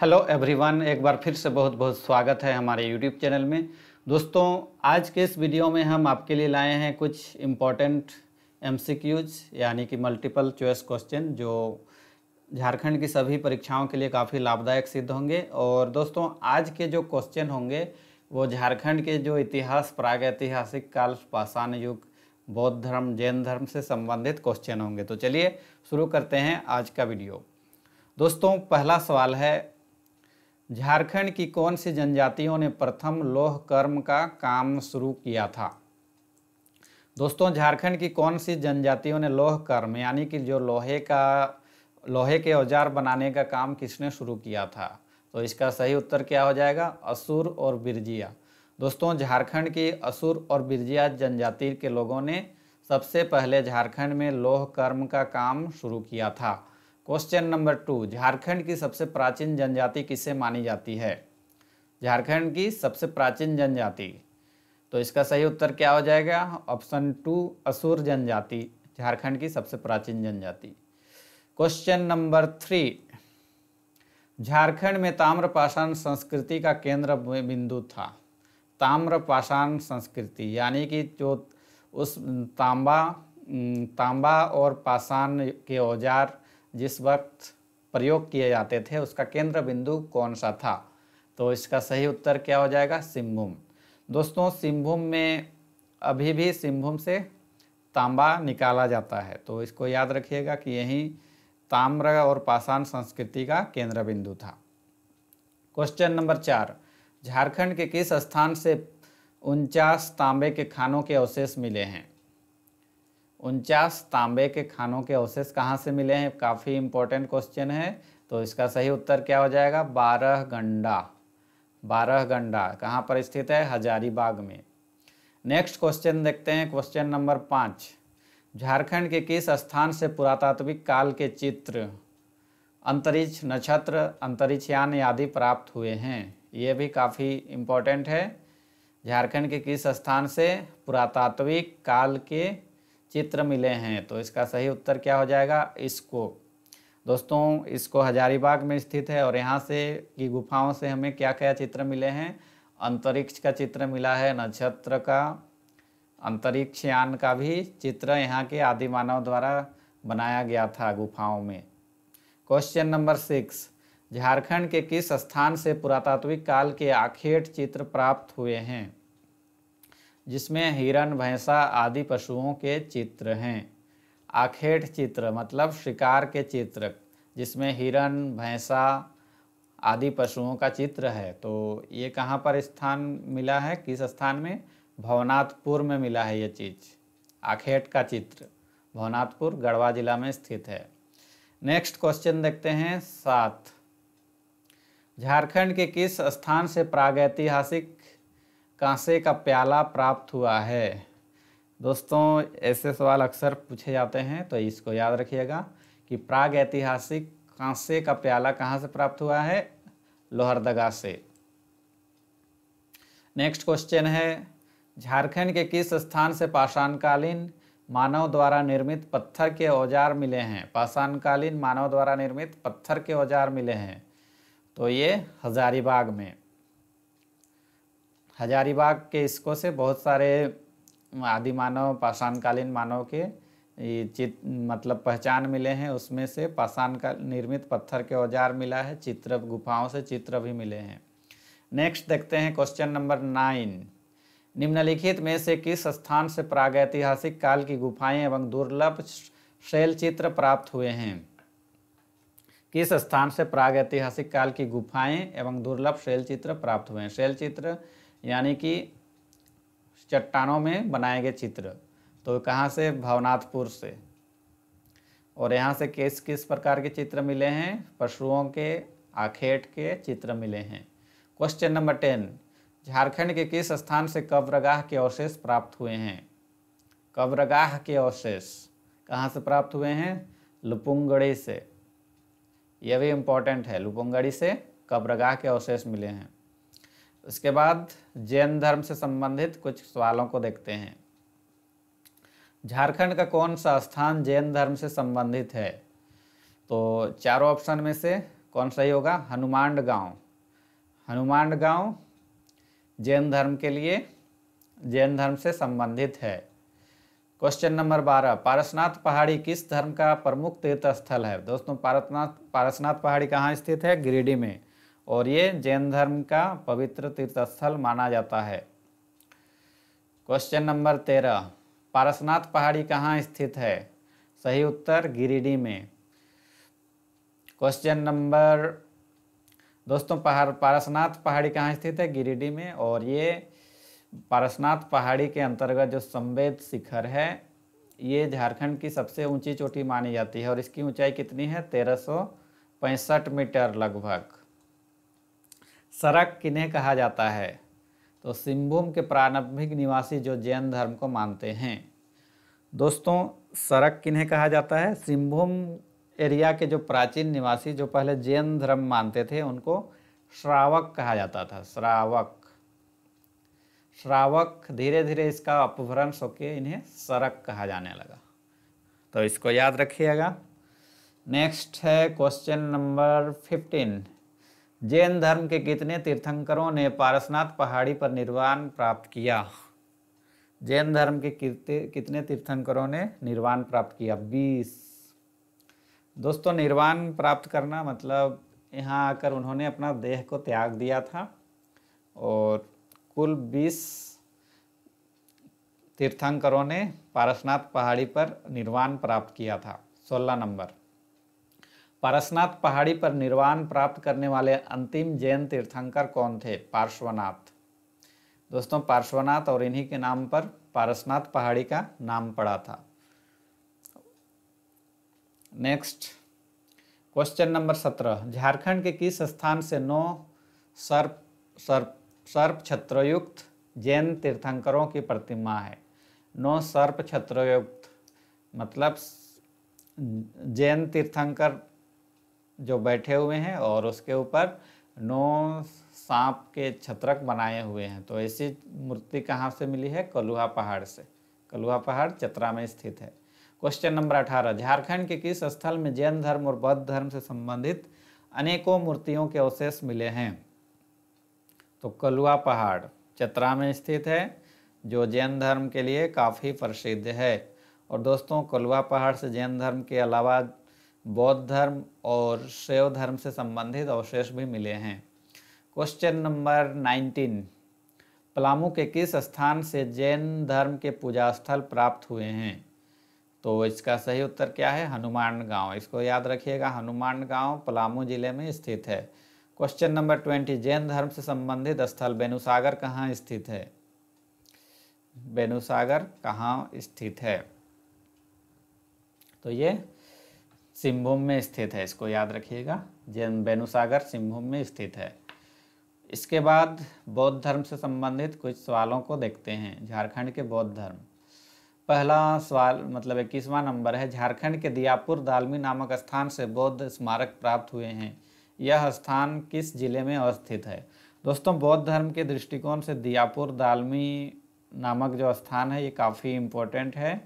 hello everyone एक बार फिर से बहुत बहुत स्वागत है हमारे यूट्यूब चैनल में दोस्तों आज के इस वीडियो में हम आपके लिए लाए हैं कुछ इम्पॉर्टेंट एमसीक्यूज यानी कि मल्टीपल चॉइस क्वेश्चन जो झारखंड की सभी परीक्षाओं के लिए काफ़ी लाभदायक सिद्ध होंगे और दोस्तों आज के जो क्वेश्चन होंगे वो झारखंड के जो इतिहास प्राग ऐतिहासिक काल पाषाण युग बौद्ध धर्म जैन धर्म से संबंधित क्वेश्चन होंगे तो चलिए शुरू करते हैं आज का वीडियो दोस्तों पहला सवाल है झारखंड की कौन सी जनजातियों ने प्रथम लोह कर्म का काम शुरू किया था दोस्तों झारखंड की कौन सी जनजातियों ने लोह कर्म यानी कि जो लोहे का लोहे के औजार बनाने का काम किसने शुरू किया था तो इसका सही उत्तर क्या हो जाएगा असुर और बिरजिया दोस्तों झारखंड की असुर और बिरजिया जनजाति के लोगों ने सबसे पहले झारखंड में लोह कर्म का काम शुरू किया था क्वेश्चन नंबर टू झारखंड की सबसे प्राचीन जनजाति किसे मानी जाती है झारखंड की सबसे प्राचीन जनजाति तो इसका सही उत्तर क्या हो जाएगा ऑप्शन टू असुर जनजाति झारखंड की सबसे प्राचीन जनजाति क्वेश्चन नंबर थ्री झारखंड में ताम्रपाषाण संस्कृति का केंद्र बिंदु था ताम्रपाषाण संस्कृति यानी कि जो उस तांबा तांबा और पाषाण के औजार जिस वक्त प्रयोग किए जाते थे उसका केंद्र बिंदु कौन सा था तो इसका सही उत्तर क्या हो जाएगा सिंहभूम दोस्तों सिंहभूम में अभी भी सिंभूम से तांबा निकाला जाता है तो इसको याद रखिएगा कि यही ताम्र और पाषाण संस्कृति का केंद्र बिंदु था क्वेश्चन नंबर चार झारखंड के किस स्थान से उनचास तांबे के खानों के अवशेष मिले हैं उनचास तांबे के खानों के अवशेष कहाँ से मिले हैं काफ़ी इंपॉर्टेंट क्वेश्चन है तो इसका सही उत्तर क्या हो जाएगा बारह गंडा बारह गंडा कहाँ पर स्थित है हजारीबाग में नेक्स्ट क्वेश्चन देखते हैं क्वेश्चन नंबर पाँच झारखंड के किस स्थान से पुरातात्विक काल के चित्र अंतरिक्ष नक्षत्र अंतरिक्ष यान आदि प्राप्त हुए हैं ये भी काफ़ी इम्पोर्टेंट है झारखंड के किस स्थान से पुरातात्विक काल के चित्र मिले हैं तो इसका सही उत्तर क्या हो जाएगा इसको दोस्तों इसको हजारीबाग में स्थित है और यहाँ से की गुफाओं से हमें क्या क्या चित्र मिले हैं अंतरिक्ष का चित्र मिला है नक्षत्र का अंतरिक्ष यान का भी चित्र यहाँ के आदि मानव द्वारा बनाया गया था गुफाओं में क्वेश्चन नंबर सिक्स झारखंड के किस स्थान से पुरातात्विक काल के आखेट चित्र प्राप्त हुए हैं जिसमें हिरण भैंसा आदि पशुओं के चित्र हैं आखेट चित्र मतलब शिकार के चित्र जिसमें हिरण भैंसा आदि पशुओं का चित्र है तो ये कहाँ पर स्थान मिला है किस स्थान में भवनाथपुर में मिला है ये चीज आखेट का चित्र भवनाथपुर गढ़वा जिला में स्थित है नेक्स्ट क्वेश्चन देखते हैं सात झारखंड के किस स्थान से प्रागैतिहासिक कांसे का प्याला प्राप्त हुआ है दोस्तों ऐसे सवाल अक्सर पूछे जाते हैं तो इसको याद रखिएगा कि प्राग ऐतिहासिक कांसे का प्याला कहाँ से प्राप्त हुआ है लोहरदगा से नेक्स्ट क्वेश्चन है झारखंड के किस स्थान से पाषाणकालीन मानव द्वारा निर्मित पत्थर के औजार मिले हैं पाषाणकालीन मानव द्वारा निर्मित पत्थर के औजार मिले हैं तो ये हजारीबाग में हजारीबाग के इसको से बहुत सारे आदि मानव पाषाणकालीन मानव के चित मतलब पहचान मिले हैं उसमें से पाषाण का निर्मित पत्थर के औजार मिला है चित्र गुफाओं से चित्र भी मिले हैं नेक्स्ट देखते हैं क्वेश्चन नंबर नाइन निम्नलिखित में से किस स्थान से प्रागैतिहासिक काल की गुफाएं एवं दुर्लभ शैल चित्र प्राप्त हुए हैं किस स्थान से प्रागैतिहासिक काल की गुफाएं एवं दुर्लभ शैल चित्र प्राप्त हुए हैं शैल चित्र यानी कि चट्टानों में बनाए गए चित्र तो कहाँ से भवनाथपुर से और यहाँ से किस किस प्रकार के चित्र मिले हैं पशुओं के आखेट के चित्र मिले हैं क्वेश्चन नंबर टेन झारखंड के किस स्थान से कब्रगाह के अवशेष प्राप्त हुए हैं कब्रगाह के अवशेष कहाँ से प्राप्त हुए हैं लुपुंगड़ी से यह भी इम्पोर्टेंट है लुपुंगड़ी से कब्रगाह के अवशेष मिले हैं उसके बाद जैन धर्म से संबंधित कुछ सवालों को देखते हैं झारखंड का कौन सा स्थान जैन धर्म से संबंधित है तो चारों ऑप्शन में से कौन सही होगा हनुमांड गांव हनुमांड गांव जैन धर्म के लिए जैन धर्म से संबंधित है क्वेश्चन नंबर बारह पारसनाथ पहाड़ी किस धर्म का प्रमुख तीर्थ स्थल है दोस्तों पारसनाथ पारसनाथ पहाड़ी कहाँ स्थित है गिरिडीह में और ये जैन धर्म का पवित्र तीर्थस्थल माना जाता है क्वेश्चन नंबर तेरह पारसनाथ पहाड़ी कहाँ स्थित है सही उत्तर गिरिडीह में क्वेश्चन नंबर दोस्तों पहाड़ पारसनाथ पहाड़ी कहाँ स्थित है गिरिडीह में और ये पारसनाथ पहाड़ी के अंतर्गत जो संवेद शिखर है ये झारखंड की सबसे ऊंची चोटी मानी जाती है और इसकी ऊंचाई कितनी है तेरह मीटर लगभग सरक किन्हें कहा जाता है तो सिंहभूम के प्रारंभिक निवासी जो जैन धर्म को मानते हैं दोस्तों सरक किन्हें कहा जाता है सिंभूम एरिया के जो प्राचीन निवासी जो पहले जैन धर्म मानते थे उनको श्रावक कहा जाता था श्रावक श्रावक धीरे धीरे इसका अपभ्रंश होकर इन्हें सरक कहा जाने लगा तो इसको याद रखिएगा नेक्स्ट है क्वेश्चन नंबर फिफ्टीन जैन धर्म के कितने तीर्थंकरों ने पारसनाथ पहाड़ी पर निर्वाण प्राप्त किया जैन धर्म के कितने तीर्थंकरों ने निर्वाण प्राप्त किया बीस दोस्तों निर्वाण प्राप्त करना मतलब यहाँ आकर उन्होंने अपना देह को त्याग दिया था और कुल बीस तीर्थंकरों ने पारसनाथ पहाड़ी पर निर्वाण प्राप्त किया था सोलह नंबर पारसनाथ पहाड़ी पर निर्वाण प्राप्त करने वाले अंतिम जैन तीर्थंकर कौन थे पार्श्वनाथ दोस्तों पार्श्वनाथ और इन्हीं के नाम पर पारसनाथ पहाड़ी का नाम पड़ा था नेक्स्ट क्वेश्चन नंबर सत्रह झारखंड के किस स्थान से नौ सर्प सर्प सर्प छत्रयुक्त जैन तीर्थंकरों की प्रतिमा है नौ सर्प छत्रयुक्त मतलब जैन तीर्थंकर जो बैठे हुए हैं और उसके ऊपर नौ सांप के छत्रक बनाए हुए हैं तो ऐसी मूर्ति कहाँ से मिली है कलुहा पहाड़ से कलुहा पहाड़ चतरा में स्थित है क्वेश्चन नंबर अठारह झारखंड के किस स्थल में जैन धर्म और बौद्ध धर्म से संबंधित अनेकों मूर्तियों के अवशेष मिले हैं तो कलुआ पहाड़ चतरा में स्थित है जो जैन धर्म के लिए काफ़ी प्रसिद्ध है और दोस्तों कलुआ पहाड़ से जैन धर्म के अलावा बौद्ध धर्म और शैव धर्म से संबंधित अवशेष भी मिले हैं क्वेश्चन नंबर नाइनटीन पलामू के किस स्थान से जैन धर्म के पूजा स्थल प्राप्त हुए हैं तो इसका सही उत्तर क्या है हनुमान गांव इसको याद रखिएगा हनुमान गांव पलामू जिले में स्थित है क्वेश्चन नंबर ट्वेंटी जैन धर्म से संबंधित स्थल बेनुसागर कहाँ स्थित है बेनुसागर कहाँ स्थित है तो ये सिंहभूम में स्थित है इसको याद रखिएगा जैन बेनुसागर सिंहभूम में स्थित है इसके बाद बौद्ध धर्म से संबंधित कुछ सवालों को देखते हैं झारखंड के बौद्ध धर्म पहला सवाल मतलब इक्कीसवां नंबर है झारखंड के दियापुर दालमी नामक स्थान से बौद्ध स्मारक प्राप्त हुए हैं यह स्थान किस जिले में अवस्थित है दोस्तों बौद्ध धर्म के दृष्टिकोण से दियापुर दालमी नामक जो स्थान है ये काफ़ी इम्पोर्टेंट है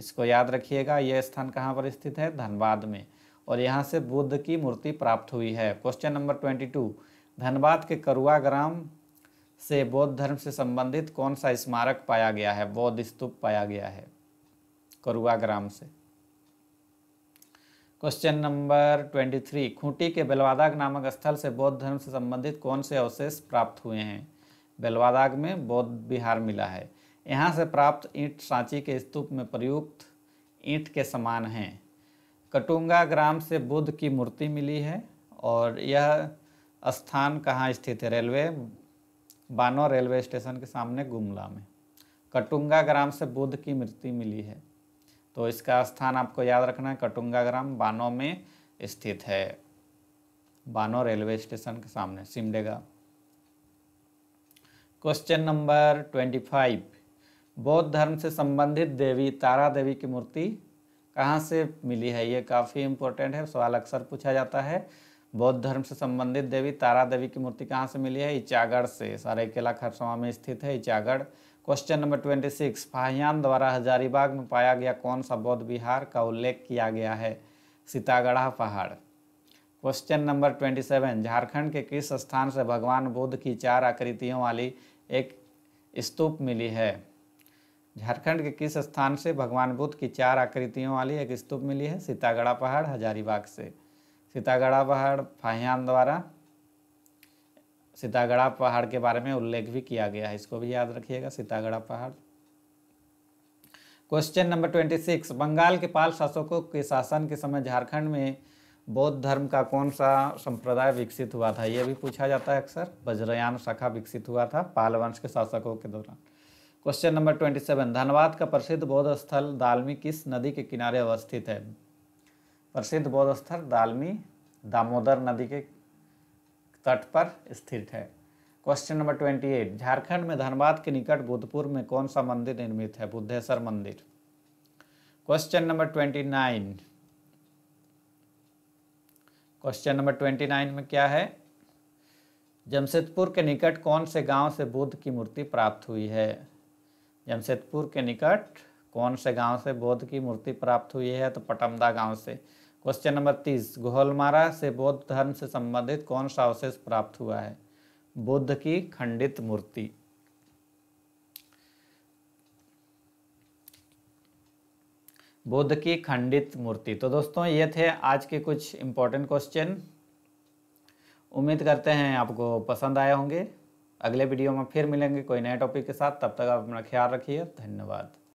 इसको याद रखिएगा यह स्थान कहाँ पर स्थित है धनबाद में और यहाँ से बुद्ध की मूर्ति प्राप्त हुई है question number twenty two Dhanbad के करुआ ग्राम से बौद्ध धर्म से संबंधित कौन सा स्मारक पाया गया है बौद्ध स्तूप पाया गया है करुआ ग्राम से question number twenty three Khunti के बेलवादाग नामक स्थल से बौद्ध धर्म से संबंधित कौन से अवशेष प्राप्त हुए हैं बेलवादाग में बौद्ध विहार मिला है यहाँ से प्राप्त ईंट सांची के स्तूप में प्रयुक्त ईंट के समान हैं कटुंगा ग्राम से बुद्ध की मूर्ति मिली है और यह स्थान कहाँ स्थित है रेलवे बानो रेलवे स्टेशन के सामने गुमला में कटुंगा ग्राम से बुद्ध की मूर्ति मिली है तो इसका स्थान आपको याद रखना है कटुंगा ग्राम बानो में स्थित है बानो रेलवे स्टेशन के सामने Simdega question number twenty five बौद्ध धर्म से संबंधित देवी तारा देवी की मूर्ति कहाँ से मिली है ये काफ़ी इम्पोर्टेंट है सवाल अक्सर पूछा जाता है बौद्ध धर्म से संबंधित देवी तारा देवी की मूर्ति कहाँ से मिली है इचागढ़ से सरायकेला खरसवा में स्थित है Ichagarh question number twenty six Fahien द्वारा हजारीबाग में पाया गया कौन सा बौद्ध विहार का उल्लेख किया गया है सीतागढ़ा पहाड़ question number twenty seven Jharkhand के किस स्थान से भगवान बुद्ध की चार आकृतियों वाली एक स्तूप मिली है झारखंड के किस स्थान से भगवान बुद्ध की चार आकृतियों वाली एक स्तूप मिली है सीतागढ़ा पहाड़ हजारीबाग से सीतागढ़ा पहाड़ फाहियान द्वारा सीतागढ़ा पहाड़ के बारे में उल्लेख भी किया गया है इसको भी याद रखिएगा सीतागढ़ा पहाड़ question number twenty six Bengal के पाल शासकों के शासन के समय झारखंड में बौद्ध धर्म का कौन सा संप्रदाय विकसित हुआ था यह भी पूछा जाता है अक्सर वज्रयान शाखा विकसित हुआ था पाल वंश के शासकों के दौरान question number twenty seven Dhanbad का प्रसिद्ध बौद्ध स्थल दालमी किस नदी के किनारे अवस्थित है प्रसिद्ध बौद्ध स्थल दालमी दामोदर नदी के तट पर स्थित है question number twenty eight Jharkhand में धनबाद के निकट बुद्धपुर में कौन सा मंदिर निर्मित है बुद्धेश्वर मंदिर question number twenty nine question number twenty nine में क्या है जमशेदपुर के निकट कौन से गांव से बुद्ध की मूर्ति प्राप्त हुई है जमशेदपुर के निकट कौन से गांव से बौद्ध की मूर्ति प्राप्त हुई है तो पटमदा गांव से क्वेश्चन नंबर तीस गोहलमारा से बौद्ध धर्म से संबंधित कौन सा अवशेष प्राप्त हुआ है बुद्ध की खंडित मूर्ति बुद्ध की खंडित मूर्ति तो दोस्तों ये थे आज के कुछ इम्पोर्टेंट क्वेश्चन उम्मीद करते हैं आपको पसंद आए होंगे अगले वीडियो में फिर मिलेंगे कोई नए टॉपिक के साथ तब तक आप अपना ख्याल रखिए धन्यवाद